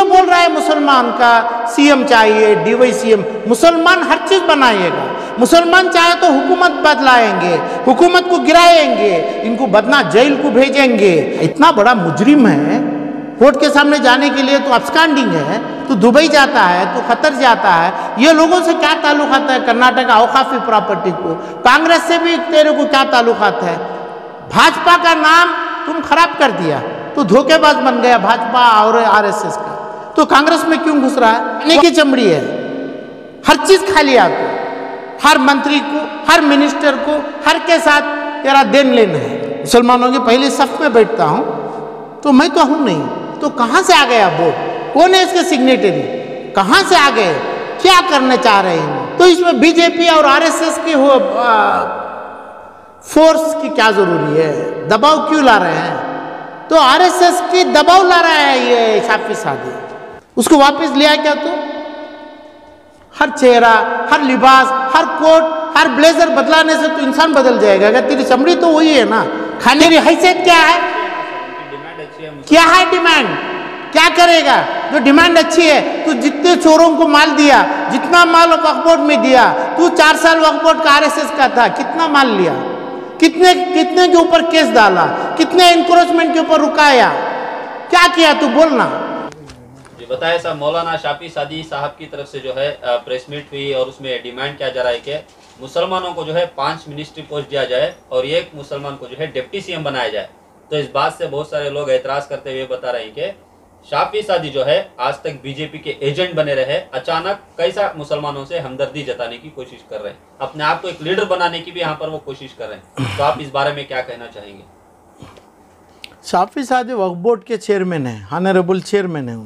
ये बोल रहा है मुसलमान का सीएम चाहिए डीवाई सीएम मुसलमान हर चीज़ बनाएगा मुसलमान चाहे तो हुकूमत बदलाएंगे हुकूमत को गिराएंगे इनको बदना जेल को भेजेंगे इतना बड़ा मुजरिम है कोर्ट के सामने जाने के लिए तो अपस्कांडिंग है तो दुबई जाता है तो खतर जाता है ये लोगों से क्या ताल्लुक आता है कर्नाटक अवकाफी प्रॉपर्टी को कांग्रेस से भी तेरे को क्या ताल्लुक आता है भाजपा का नाम तुम खराब कर दिया तो धोखेबाज बन गया भाजपा और आरएसएस का तो कांग्रेस में क्यों घुस रहा है की चमड़ी है हर चीज खा लिया आपको हर मंत्री को हर मिनिस्टर को हर के साथ तेरा देन लेन है मुसलमानों के पहले सफ में बैठता हूं तो मैं तो हूं नहीं तो कहां से आ गया वोट कौन है इसके सिग्नेटरी कहां से आ गए क्या करना चाह रहे हैं तो इसमें बीजेपी और आरएसएस की हो फोर्स की क्या जरूरी है दबाव क्यों ला रहे हैं तो आरएसएस की दबाव ला रहा है ये साफी शादी उसको वापस लिया क्या तू हर चेहरा हर लिबास हर कोट हर ब्लेजर बदलाने से तो इंसान बदल जाएगा अगर तेरी चमड़ी तो वही है ना खाने की हैसियत क्या है क्या है डिमांड क्या करेगा जो डिमांड अच्छी है तू जितने चोरों को माल दिया जितना माल वकबोर्ड में दिया तू चार साल वकबोर्ड का आरएसएस का था कितना माल लिया कितने कितने के ऊपर केस डाला कितने इंक्रोचमेंट के ऊपर रुकाया क्या किया तू बोलना बताया साहब मौलाना शाफी सादी साहब की तरफ से जो है प्रेस मीट हुई और उसमें डिमांड किया जा रहा है कि मुसलमानों को जो है पांच मिनिस्ट्री पोस्ट दिया जाए और एक मुसलमान को जो है डिप्टी सीएम बनाया जाए तो इस बात से बहुत सारे लोग एतराज करते हुए बता रहे हैं कि शाफी सादी जो है आज तक बीजेपी के एजेंट बने रहे अचानक कैसा मुसलमानों से हमदर्दी जताने की कोशिश कर रहे हैं अपने आप को एक लीडर बनाने की भी यहाँ पर वो कोशिश कर रहे हैं तो आप इस बारे में क्या कहना चाहेंगे शाफी सादी वक्फ बोर्ड के चेयरमैन हैं हानरेबल चेयरमैन हैं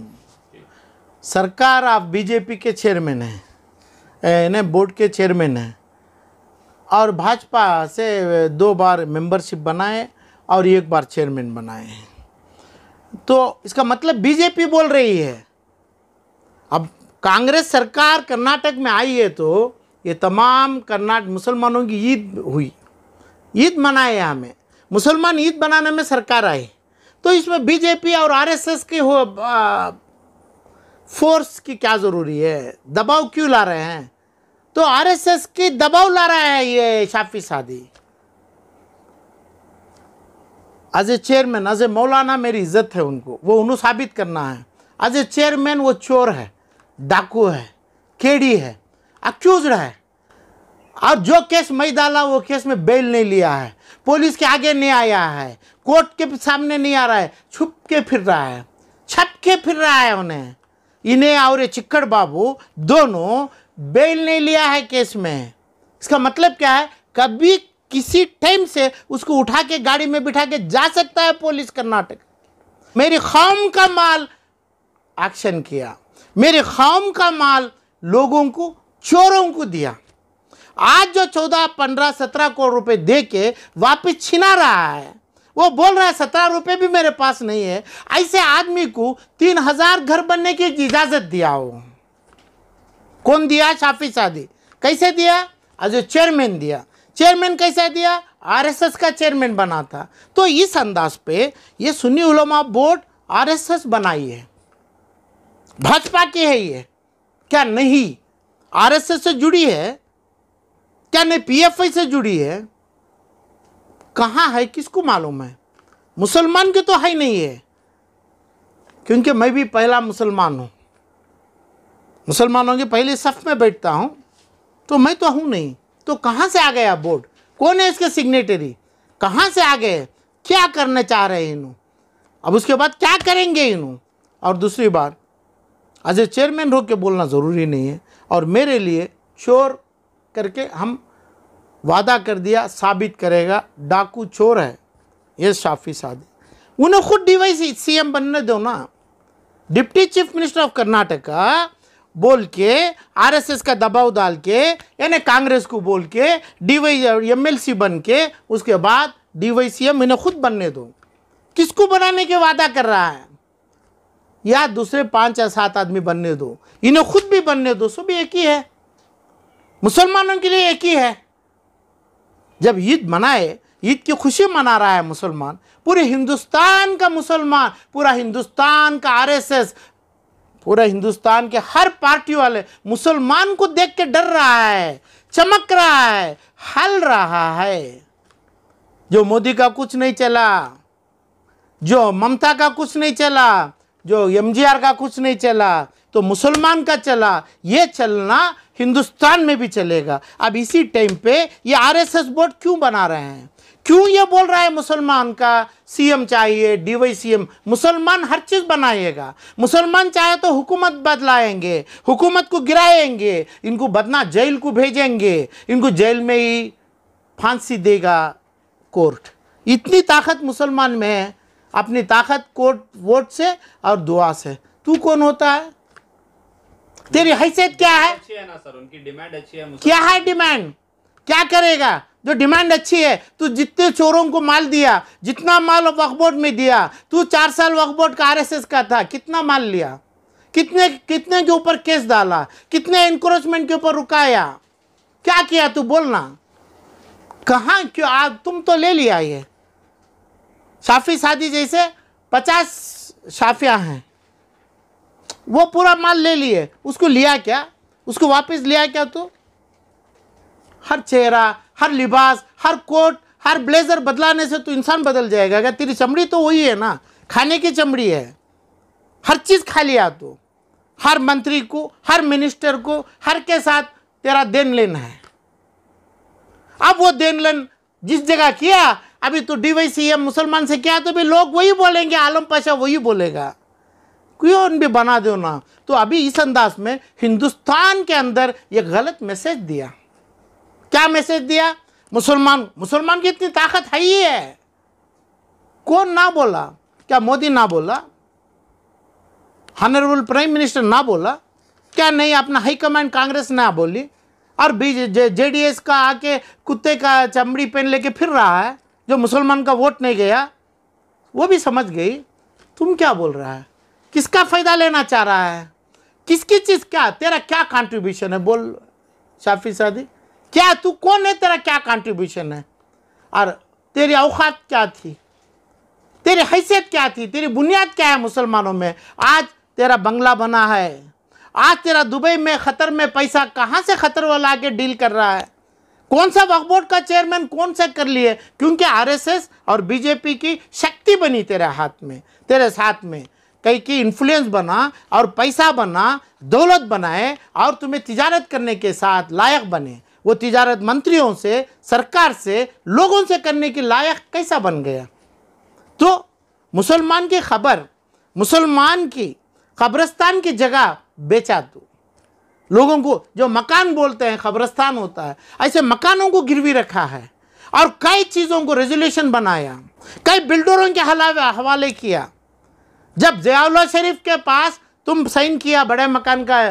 सरकार आप बीजेपी के चेयरमैन हैं इन्हें बोर्ड के चेयरमैन हैं और भाजपा से दो बार मेंबरशिप बनाए और एक बार चेयरमैन बनाए हैं तो इसका मतलब बीजेपी बोल रही है अब कांग्रेस सरकार कर्नाटक में आई है तो ये तमाम कर्नाटक मुसलमानों की ईद हुई ईद मनाए हमें मुसलमान ईद बनाने में सरकार आई तो इसमें बीजेपी और आरएसएस के हो आ, फोर्स की क्या ज़रूरी है दबाव क्यों ला रहे हैं तो आरएसएस की दबाव ला रहा है ये Shafi Saadi as a chairman as a मौलाना मेरी इज्जत है उनको वो उन्हें साबित करना है एज ए चेयरमैन वो चोर है डाकू है केडी है अक्यूज है और जो केस मई डाला वो केस में बेल नहीं लिया है पुलिस के आगे नहीं आया है कोर्ट के सामने नहीं आ रहा है छुप के फिर रहा है छप के फिर रहा है उन्हें इन्हें और चिक्कड़ बाबू दोनों बेल नहीं लिया है केस में इसका मतलब क्या है कभी किसी टाइम से उसको उठा के गाड़ी में बिठा के जा सकता है पुलिस कर्नाटक मेरी खौम का माल एक्शन किया मेरे खौम का माल लोगों को चोरों को दिया आज जो चौदह पंद्रह सत्रह करोड़ रुपए दे के वापस छिना रहा है वो बोल रहा है सत्रह रुपये भी मेरे पास नहीं है ऐसे आदमी को तीन हजार घर बनने की इजाज़त दिया हो कौन दिया शाफी शादी कैसे दिया आज चेयरमैन दिया चेयरमैन कैसे दिया आरएसएस का चेयरमैन बना था तो इस अंदाज पे ये सुन्नी उलमा बोर्ड आरएसएस बनाई है भाजपा की है ये क्या नहीं आरएसएस से जुड़ी है क्या नहीं पीएफआई से जुड़ी है कहाँ है किसको मालूम है मुसलमान के तो है ही नहीं है क्योंकि मैं भी पहला मुसलमान हूँ मुसलमानों के पहले सफ में बैठता हूँ तो मैं तो हूँ नहीं तो कहाँ से आ गया बोर्ड कौन है इसके सिग्नेटरी कहाँ से आ गए क्या करना चाह रहे हैं इन्हों अब उसके बाद क्या करेंगे इन्हों और दूसरी बात एज ए चेयरमैन रोक के बोलना ज़रूरी नहीं है और मेरे लिए श्योर करके हम वादा कर दिया साबित करेगा डाकू चोर है ये शाफी सादी उन्हें खुद वाई सी एम बनने दो ना deputy chief minister of Karnataka बोल के आरएसएस का दबाव डाल के यानी कांग्रेस को बोल के डीवाई एमएलसी बन के उसके बाद डीवाई सी एम इन्हें खुद बनने दो किसको बनाने के वादा कर रहा है या दूसरे पांच या सात आदमी बनने दो इन्हें खुद भी बनने दो सो भी एक ही है मुसलमानों के लिए एक ही है जब ईद मनाए ईद की खुशी मना रहा है मुसलमान पूरे हिंदुस्तान का मुसलमान पूरा हिंदुस्तान का आरएसएस पूरा हिंदुस्तान के हर पार्टी वाले मुसलमान को देख के डर रहा है चमक रहा है हल रहा है जो मोदी का कुछ नहीं चला जो ममता का कुछ नहीं चला जो एमजीआर का कुछ नहीं चला तो मुसलमान का चला ये चलना हिंदुस्तान में भी चलेगा अब इसी टाइम पे ये आरएसएस बोर्ड क्यों बना रहे हैं क्यों ये बोल रहा है मुसलमान का सीएम चाहिए डीवाई सीएम मुसलमान हर चीज़ बनाएगा मुसलमान चाहे तो हुकूमत बदलाएंगे हुकूमत को गिराएंगे इनको बदना जेल को भेजेंगे इनको जेल में ही फांसी देगा कोर्ट इतनी ताकत मुसलमान में है अपनी ताकत कोर्ट वोट से और दुआ से तू कौन होता है तेरी हैसियत क्या है अच्छी है ना सर उनकी डिमांड अच्छी है क्या है डिमांड क्या करेगा जो डिमांड अच्छी है तू जितने चोरों को माल दिया जितना माल वक्फ बोर्ड में दिया तू चार साल वक्फ बोर्ड का आरएसएस का था कितना माल लिया कितने कितने के ऊपर केस डाला कितने इंक्रोचमेंट के ऊपर रुकाया क्या किया तू बोलना कहा क्यों आ, तुम तो ले लिया ये शाफी शादी जैसे पचास शाफिया हैं वो पूरा माल ले लिए उसको लिया क्या उसको वापस लिया क्या तू हर चेहरा हर लिबास हर कोट हर ब्लेजर बदलाने से तो इंसान बदल जाएगा क्या तेरी चमड़ी तो वही है ना खाने की चमड़ी है हर चीज़ खा लिया तो हर मंत्री को हर मिनिस्टर को हर के साथ तेरा देन लेन है अब वो देन लेन जिस जगह किया अभी तो डी वाई सी मुसलमान से किया तो भी लोग वही बोलेंगे आलम पाशा वही बोलेगा क्यों भी बना दो ना तो अभी इस अंदाज में हिंदुस्तान के अंदर ये गलत मैसेज दिया क्या मैसेज दिया मुसलमान मुसलमान की इतनी ताकत है ही है कौन ना बोला क्या मोदी ना बोला हनरेबल प्राइम मिनिस्टर ना बोला क्या नहीं अपना हाईकमांड कांग्रेस ना बोली और जे डी एस का आके कुत्ते का चमड़ी पेन लेके फिर रहा है जो मुसलमान का वोट नहीं गया वो भी समझ गई तुम क्या बोल रहा है किसका फ़ायदा लेना चाह रहा है किसकी चीज़ क्या तेरा क्या कंट्रीब्यूशन है बोल शाफी शादी क्या तू कौन है तेरा क्या कंट्रीब्यूशन है और तेरी औकात क्या थी तेरी हैसियत क्या थी तेरी बुनियाद क्या है मुसलमानों में आज तेरा बंगला बना है आज तेरा दुबई में ख़तर में पैसा कहाँ से ख़तर वाला के डील कर रहा है कौन सा वक्फ बोर्ड का चेयरमैन कौन सा कर लिए क्योंकि आरएसएस और बीजेपी की शक्ति बनी तेरे हाथ में तेरे साथ में कहीं की इन्फ्लुएंस बना और पैसा बना दौलत बनाए और तुम्हें तिजारत करने के साथ लायक बने वो तिजारत मंत्रियों से सरकार से लोगों से करने के लायक कैसा बन गया तो मुसलमान की खबर मुसलमान की कब्रस्तान की जगह बेचा तो लोगों को जो मकान बोलते हैं कब्रस्तान होता है ऐसे मकानों को गिरवी रखा है और कई चीज़ों को रेजोल्यूशन बनाया कई बिल्डरों के हवाले किया जब जयाउल्ला शरीफ के पास तुम साइन किया बड़े मकान का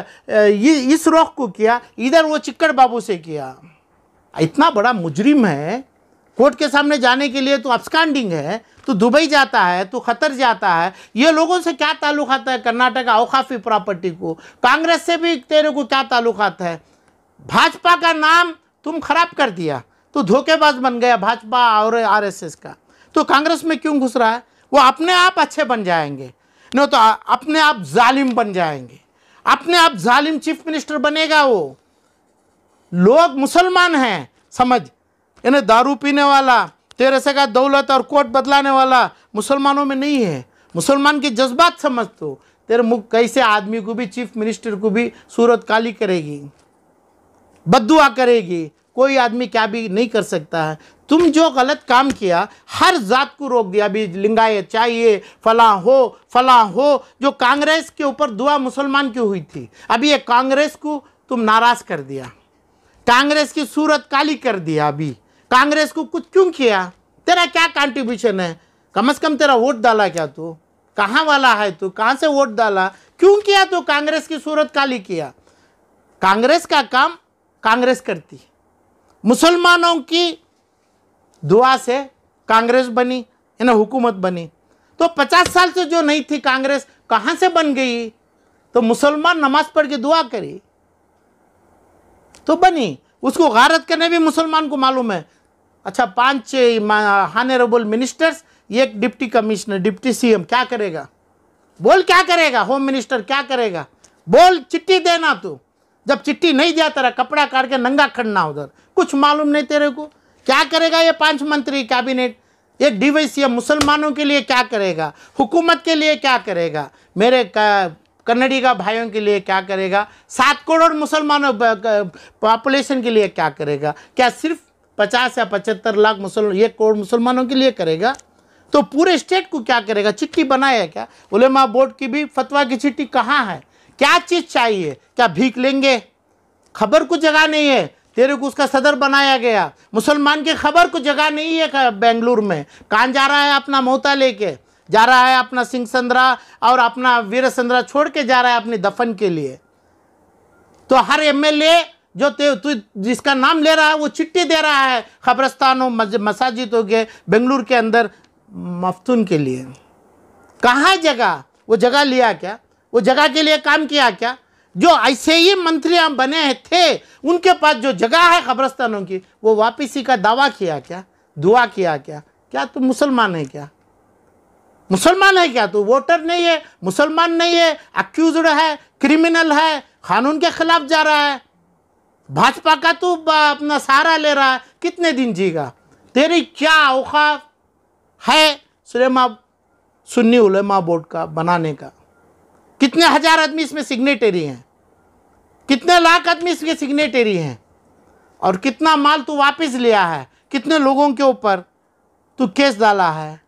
इस रोख को किया इधर वो चिक्कड़ बाबू से किया इतना बड़ा मुजरिम है कोर्ट के सामने जाने के लिए तो अपस्कांडिंग है तो दुबई जाता है तो खतर जाता है ये लोगों से क्या ताल्लुक आता है कर्नाटक अवकाफी प्रॉपर्टी को कांग्रेस से भी तेरे को क्या ताल्लुक आता है भाजपा का नाम तुम खराब कर दिया तो धोखेबाज बन गया भाजपा और आरएसएस का तो कांग्रेस में क्यों घुस रहा है वो अपने आप अच्छे बन जाएंगे नहीं तो अपने आप जालिम बन जाएंगे अपने आप जालिम चीफ मिनिस्टर बनेगा वो लोग मुसलमान हैं समझ इन्हें दारू पीने वाला तेरे से का दौलत और कोट बदलाने वाला मुसलमानों में नहीं है मुसलमान के जज्बात समझ तो तेरे मुख कैसे आदमी को भी चीफ मिनिस्टर को भी सूरत काली करेगी बदुआ करेगी कोई आदमी क्या भी नहीं कर सकता है तुम जो गलत काम किया हर जात को रोक दिया अभी लिंगायत चाहिए फला हो फला हो जो कांग्रेस के ऊपर दुआ मुसलमान की हुई थी अभी ये कांग्रेस को तुम नाराज कर दिया कांग्रेस की सूरत काली कर दिया अभी कांग्रेस को कुछ क्यों किया तेरा क्या कंट्रीब्यूशन है कम से कम तेरा वोट डाला क्या तू कहाँ वाला है तू कहाँ से वोट डाला क्यों किया तो कांग्रेस की सूरत काली किया कांग्रेस का काम कांग्रेस करती मुसलमानों की दुआ से कांग्रेस बनी ना हुकूमत बनी तो पचास साल से जो नहीं थी कांग्रेस कहाँ से बन गई तो मुसलमान नमाज पढ़ के दुआ करी तो बनी उसको गारत करने भी मुसलमान को मालूम है अच्छा पांच हानरेबल मिनिस्टर्स एक डिप्टी कमिश्नर डिप्टी सीएम क्या करेगा बोल क्या करेगा होम मिनिस्टर क्या करेगा बोल चिट्ठी देना तू जब चिट्ठी नहीं दिया तेरा कपड़ा काट के नंगा खड़ना उधर कुछ मालूम नहीं तेरे को क्या करेगा ये पांच मंत्री कैबिनेट ये डिवाइसिया मुसलमानों के लिए क्या करेगा हुकूमत के लिए क्या करेगा मेरे कन्नड़ी का भाइयों के लिए क्या करेगा सात करोड़ मुसलमानों पॉपुलेशन के लिए क्या करेगा क्या सिर्फ पचास या पचहत्तर लाख मुसलमान एक करोड़ मुसलमानों के लिए करेगा तो पूरे स्टेट को क्या करेगा चिट्ठी बनाया क्या उलेमा बोर्ड की भी फतवा की चिट्ठी कहाँ है क्या चीज़ चाहिए क्या भीख लेंगे खबर को जगह नहीं है तेरे को उसका सदर बनाया गया मुसलमान की खबर को जगह नहीं है बेंगलुरु में कान जा रहा है अपना मोहता लेके जा रहा है अपना सिंह संद्रा और अपना वीर संद्रा छोड़ के जा रहा है अपनी दफन के लिए तो हर एमएलए जो ते तू जिसका नाम ले रहा है वो चिट्ठी दे रहा है खबरस्तान हो मसाजिद हो गए बेंगलुरु के अंदर मफतून के लिए कहाँ जगह वो जगह लिया क्या वो जगह के लिए काम किया क्या जो ऐसे ही मंत्री हम बने थे उनके पास जो जगह है कब्रस्तानों की वो वापसी का दावा किया क्या दुआ किया क्या क्या तुम मुसलमान है क्या मुसलमान है क्या तू वोटर नहीं है मुसलमान नहीं है अक्यूज है क्रिमिनल है कानून के खिलाफ जा रहा है भाजपा का तू अपना सहारा ले रहा है कितने दिन जीगा तेरी क्या औखा है सुलेमा सुन्नी उलेमा बोर्ड का बनाने का कितने हजार आदमी इसमें सिग्नेटरी हैं कितने लाख आदमी इसके सिग्नेटरी हैं और कितना माल तू वापस लिया है कितने लोगों के ऊपर तू केस डाला है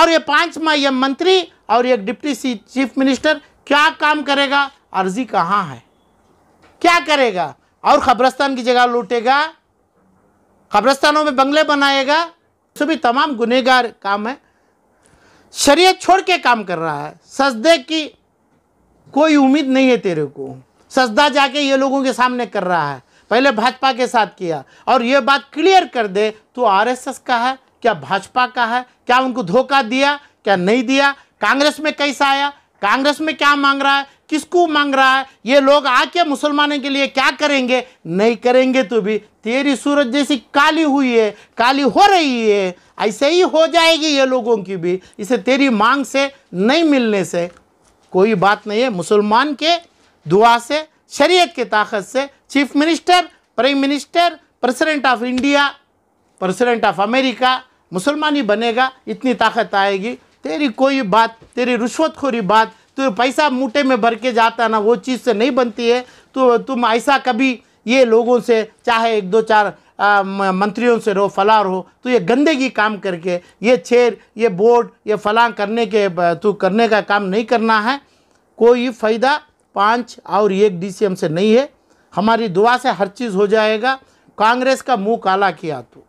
और ये पांच माह ये मंत्री और ये डिप्टी चीफ मिनिस्टर क्या काम करेगा अर्जी कहाँ है क्या करेगा और खबरस्तान की जगह लूटेगा कब्रस्तानों में बंगले बनाएगा सभी तमाम गुनहगार काम है शरीयत छोड़ के काम कर रहा है सजदे की कोई उम्मीद नहीं है तेरे को सजदा जाके ये लोगों के सामने कर रहा है पहले भाजपा के साथ किया और ये बात क्लियर कर दे तो आरएसएस का है क्या भाजपा का है क्या उनको धोखा दिया क्या नहीं दिया कांग्रेस में कैसा आया कांग्रेस में क्या मांग रहा है किसको मांग रहा है ये लोग आके मुसलमानों के लिए क्या करेंगे नहीं करेंगे तो भी तेरी सूरज जैसी काली हुई है काली हो रही है ऐसे ही हो जाएगी ये लोगों की भी इसे तेरी मांग से नहीं मिलने से कोई बात नहीं है मुसलमान के दुआ से शरीयत के ताकत से chief minister prime minister president of India president of America मुसलमान ही बनेगा इतनी ताकत आएगी तेरी कोई बात तेरी रिश्वतखोरी बात तो पैसा मूटे में भर के जाता ना वो चीज़ से नहीं बनती है तो तुम ऐसा कभी ये लोगों से चाहे एक दो चार मंत्रियों से रहो फला रहो तो ये गंदगी काम करके ये छेर ये बोर्ड ये फलां करने के तू करने का काम नहीं करना है कोई फ़ायदा पाँच और एक डीसीएम से नहीं है हमारी दुआ से हर चीज़ हो जाएगा कांग्रेस का मुंह काला किया तू